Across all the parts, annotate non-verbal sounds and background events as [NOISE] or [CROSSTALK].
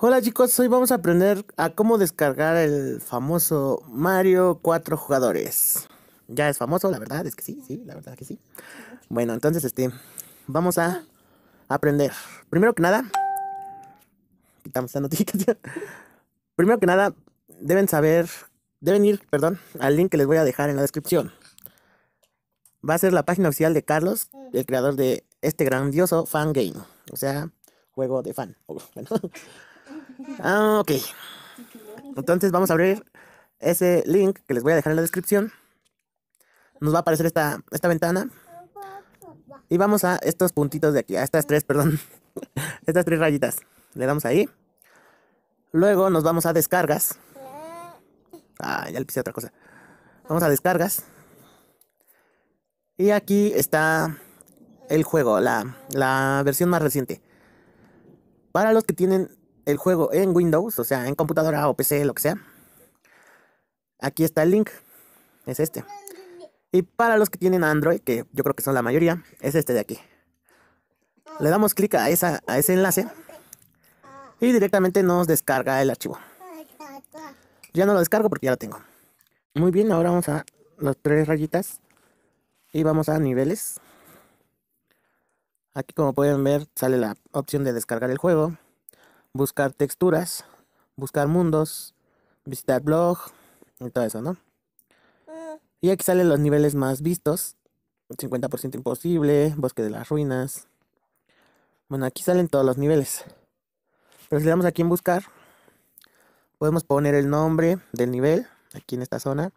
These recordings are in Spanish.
Hola chicos, hoy vamos a aprender a cómo descargar el famoso Mario 4 jugadores. Ya es famoso, la verdad es que sí, sí, la verdad es que sí. Bueno, entonces este, vamos a aprender. Primero que nada, quitamos la notificación. [LAUGHS] Primero que nada, deben saber, deben ir, perdón, al link que les voy a dejar en la descripción. Va a ser la página oficial de Carlos, el creador de este grandioso fan game, o sea, juego de fan. [LAUGHS] Ah, ok. Entonces vamos a abrir ese link que les voy a dejar en la descripción. Nos va a aparecer esta, esta ventana. Y vamos a estos puntitos de aquí, a estas tres, perdón. [LAUGHS] estas tres rayitas. Le damos ahí. Luego nos vamos a descargas. Ah, ya le puse otra cosa. Vamos a descargas. Y aquí está el juego, la, la versión más reciente. Para los que tienen el juego en Windows, o sea, en computadora o PC, lo que sea. Aquí está el link. Es este. Y para los que tienen Android, que yo creo que son la mayoría, es este de aquí. Le damos clic a, a ese enlace y directamente nos descarga el archivo. Ya no lo descargo porque ya lo tengo. Muy bien, ahora vamos a las tres rayitas y vamos a niveles. Aquí como pueden ver sale la opción de descargar el juego buscar texturas, buscar mundos, visitar blog y todo eso, ¿no? Ah. Y aquí salen los niveles más vistos. 50% imposible, bosque de las ruinas. Bueno, aquí salen todos los niveles. Pero si le damos aquí en buscar, podemos poner el nombre del nivel, aquí en esta zona,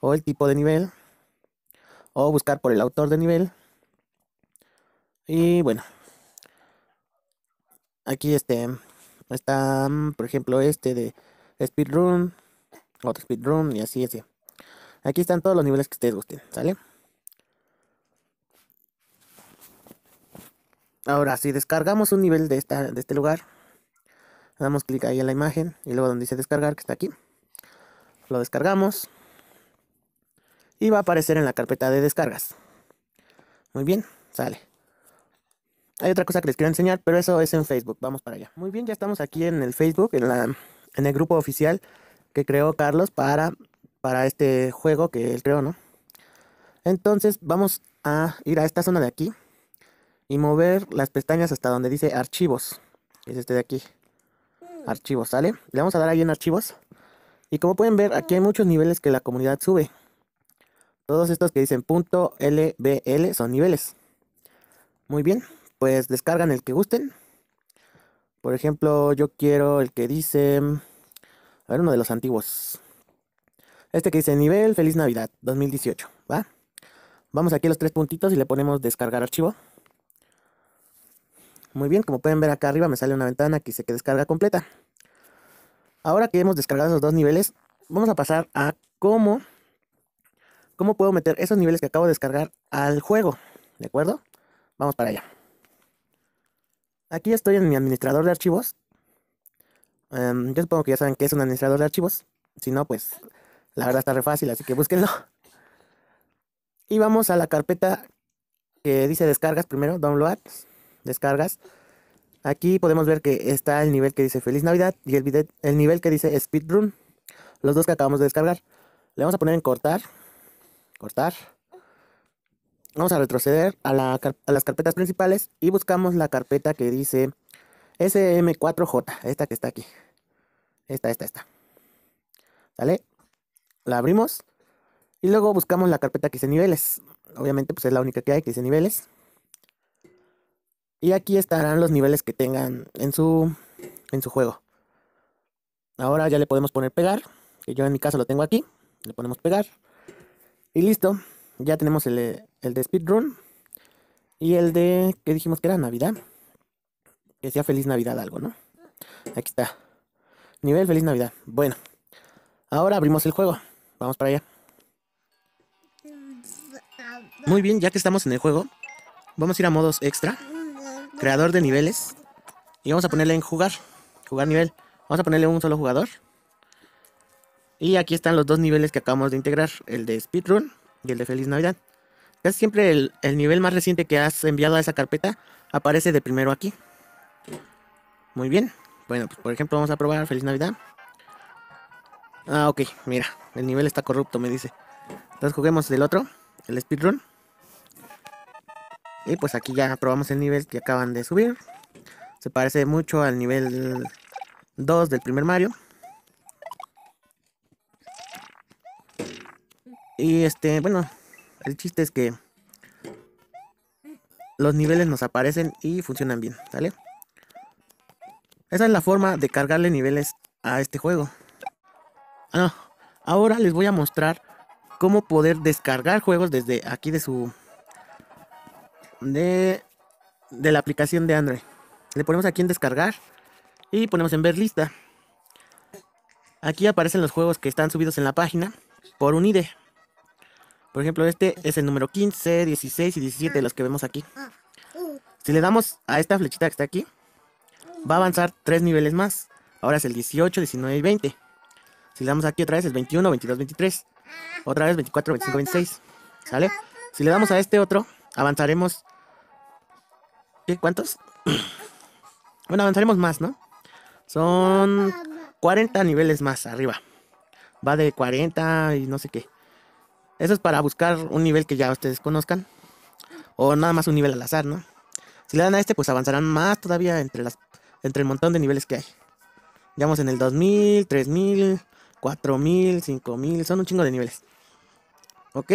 o el tipo de nivel, o buscar por el autor de nivel. Y bueno, aquí este, Está, por ejemplo, este de speedrun, otro speedrun y así, así. Aquí están todos los niveles que ustedes gusten, ¿sale? Ahora, si descargamos un nivel de, de este lugar, damos clic ahí en la imagen y luego donde dice descargar, que está aquí, lo descargamos y va a aparecer en la carpeta de descargas. Muy bien, sale. Hay otra cosa que les quiero enseñar, pero eso es en Facebook. Vamos para allá. Muy bien, ya estamos aquí en el Facebook, en, la, en el grupo oficial que creó Carlos para, para este juego que él creó, ¿no? Entonces vamos a ir a esta zona de aquí y mover las pestañas hasta donde dice archivos. Es este de aquí. Archivos, ¿sale? Le vamos a dar ahí en archivos. Y como pueden ver, aquí hay muchos niveles que la comunidad sube. Todos estos que dicen .lbl son niveles. Muy bien, pues descargan el que gusten. Por ejemplo, yo quiero el que dice... A ver, uno de los antiguos. Este que dice nivel Feliz Navidad 2018, Vamos aquí a los tres puntitos y le ponemos descargar archivo. Muy bien, como pueden ver acá arriba me sale una ventana que dice que descarga completa. Ahora que hemos descargado esos dos niveles, vamos a pasar a cómo, cómo puedo meter esos niveles que acabo de descargar al juego, ¿de acuerdo? Vamos para allá. Aquí estoy en mi administrador de archivos. Em, yo supongo que ya saben qué es un administrador de archivos. Si no, pues la verdad está re fácil, así que búsquenlo. [LAUGHS] Y vamos a la carpeta que dice descargas primero, downloads, descargas. Aquí podemos ver que está el nivel que dice Feliz Navidad y el, el nivel que dice Speedrun. Los dos que acabamos de descargar. Le vamos a poner en cortar. Cortar vamos a retroceder a, las carpetas principales y buscamos la carpeta que dice SM4J, esta que está aquí. Esta, esta, esta. ¿Sale? La abrimos y luego buscamos la carpeta que dice niveles. Obviamente pues es la única que hay que dice niveles. Y aquí estarán los niveles que tengan en su, en su juego. Ahora ya le podemos poner pegar, que yo en mi caso lo tengo aquí. Le ponemos pegar. Y listo, ya tenemos el, el de speedrun y el de que dijimos que era Navidad. Que sea feliz Navidad algo, ¿no? Aquí está. Nivel feliz Navidad. Bueno. Ahora abrimos el juego. Vamos para allá. Muy bien, ya que estamos en el juego, vamos a ir a modos extra. Creador de niveles. Y vamos a ponerle en jugar. Jugar nivel. Vamos a ponerle un solo jugador. Y aquí están los dos niveles que acabamos de integrar. El de Speedrun y el de Feliz Navidad. Casi siempre el, nivel más reciente que has enviado a esa carpeta aparece de primero aquí. Muy bien. Bueno, pues por ejemplo vamos a probar Feliz Navidad. Ah, ok, mira, el nivel está corrupto, me dice. Entonces juguemos el otro, el speedrun. Y pues aquí ya probamos el nivel que acaban de subir. Se parece mucho al nivel 2 del primer Mario. Y este, bueno, el chiste es que los niveles nos aparecen y funcionan bien, ¿sale? Esa es la forma de cargarle niveles a este juego. Ah, Ahora les voy a mostrar cómo poder descargar juegos desde aquí de su... De, de la aplicación de Android. Le ponemos aquí en descargar y ponemos en ver lista. Aquí aparecen los juegos que están subidos en la página por un ID. Por ejemplo, este es el número 15, 16 y 17, de los que vemos aquí. Si le damos a esta flechita que está aquí, va a avanzar tres niveles más. Ahora es el 18, 19 y 20. Si le damos aquí otra vez, es 21, 22, 23. Otra vez 24, 25, 26. ¿Sale? Si le damos a este otro, avanzaremos... ¿Qué? ¿Cuántos? [CLEARS THROAT] bueno, avanzaremos más, ¿no? Son 40 niveles más arriba. Va de 40 y no sé qué. Eso es para buscar un nivel que ya ustedes conozcan. O nada más un nivel al azar, ¿no? Si le dan a este, pues avanzarán más todavía entre, las, entre el montón de niveles que hay. Ya vamos en el 2000, 3000, 4000, 5000. Son un chingo de niveles. ¿Ok?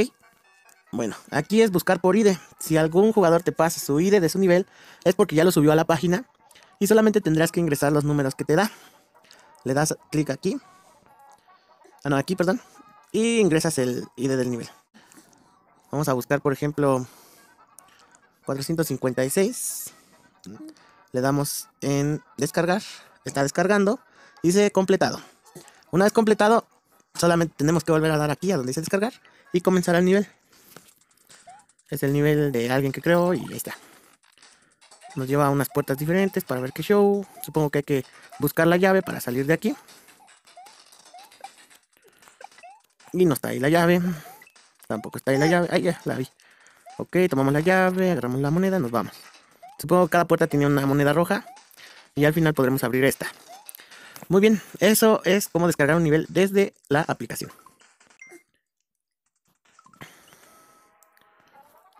Bueno, aquí es buscar por ID. E. Si algún jugador te pasa su ID e de su nivel, es porque ya lo subió a la página. Y solamente tendrás que ingresar los números que te da. Le das clic aquí. Ah, no, aquí, perdón y ingresas el ID del nivel. Vamos a buscar, por ejemplo, 456. Le damos en descargar. Está descargando. Dice completado. Una vez completado, solamente tenemos que volver a dar aquí a donde dice descargar y comenzar el nivel. Es el nivel de alguien que creo y ahí está. Nos lleva a unas puertas diferentes para ver qué show. Supongo que hay que buscar la llave para salir de aquí. Y no está ahí la llave. Tampoco está ahí la llave. Ahí ya, la vi. Ok, tomamos la llave, agarramos la moneda, nos vamos. Supongo que cada puerta tenía una moneda roja. Y al final podremos abrir esta. Muy bien, eso es cómo descargar un nivel desde la aplicación.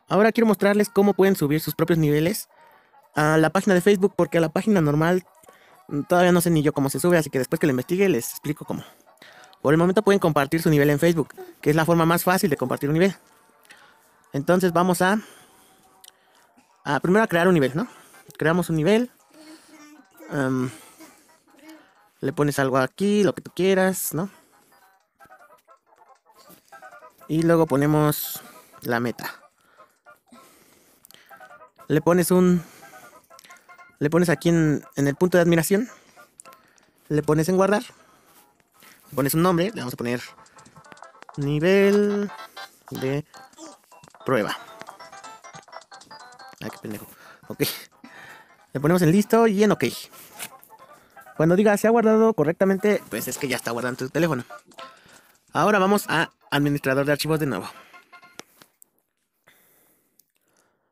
Ahora quiero mostrarles cómo pueden subir sus propios niveles a la página de Facebook, porque a la página normal todavía no sé ni yo cómo se sube, así que después que lo investigue les explico cómo. Por el momento pueden compartir su nivel en Facebook, que es la forma más fácil de compartir un nivel. Entonces vamos a, a primero a crear un nivel, ¿no? Creamos un nivel. Em, le pones algo aquí, lo que tú quieras, ¿no? Y luego ponemos la meta. Le pones un... Le pones aquí en el punto de admiración. Le pones en guardar pones un nombre, le vamos a poner nivel de prueba. Ah, qué pendejo. Ok. Le ponemos en listo y en ok. Cuando diga se ha guardado correctamente, pues es que ya está guardando tu teléfono. Ahora vamos a administrador de archivos de nuevo.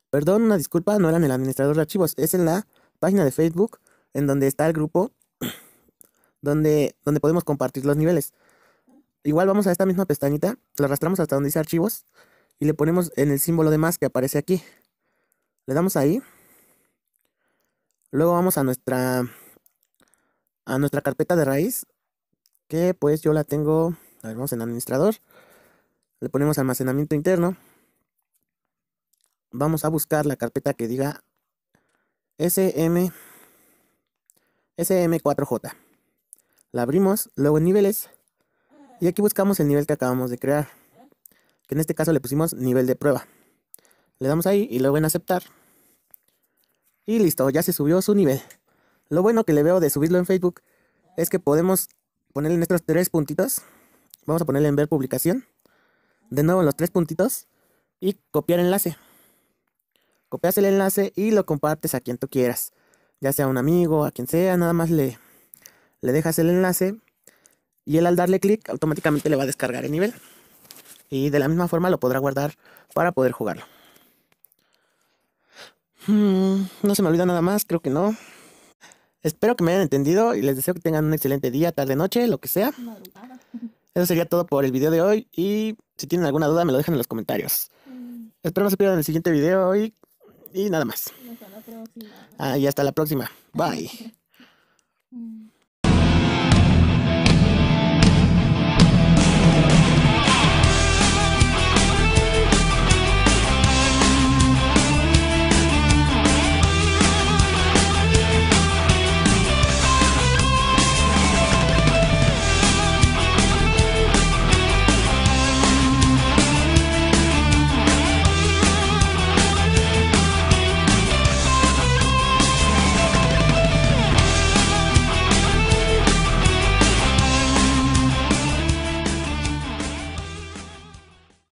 Perdón, una disculpa, no era en el administrador de archivos, es en la página de Facebook en donde está el grupo donde, donde podemos compartir los niveles. Igual vamos a esta misma pestañita, la arrastramos hasta donde dice archivos y le ponemos en el símbolo de más que aparece aquí. Le damos ahí. Luego vamos a nuestra a nuestra carpeta de raíz, que pues yo la tengo, vamos en administrador. Le ponemos almacenamiento interno. Vamos a buscar la carpeta que diga SM SM4J. La abrimos, luego en niveles. Y aquí buscamos el nivel que acabamos de crear. Que en este caso le pusimos nivel de prueba. Le damos ahí y luego en aceptar. Y listo, ya se subió su nivel. Lo bueno que le veo de subirlo en Facebook es que podemos ponerle nuestros tres puntitos. Vamos a ponerle en ver publicación. De nuevo los tres puntitos. Y copiar enlace. Copias el enlace y lo compartes a quien tú quieras. Ya sea un amigo, a quien sea, nada más le, le dejas el enlace y él al darle clic automáticamente le va a descargar el nivel. Y de la misma forma lo podrá guardar para poder jugarlo. Hmm, no se me olvida nada más, creo que no. Espero que me hayan entendido y les deseo que tengan un excelente día, tarde, noche, lo que sea. [LAUGHS] Eso sería todo por el video de hoy y si tienen alguna duda me lo dejan en los comentarios. Mm. Espero no se pierdan el siguiente video y, y nada más. Ah, y hasta la próxima. Bye. Mm.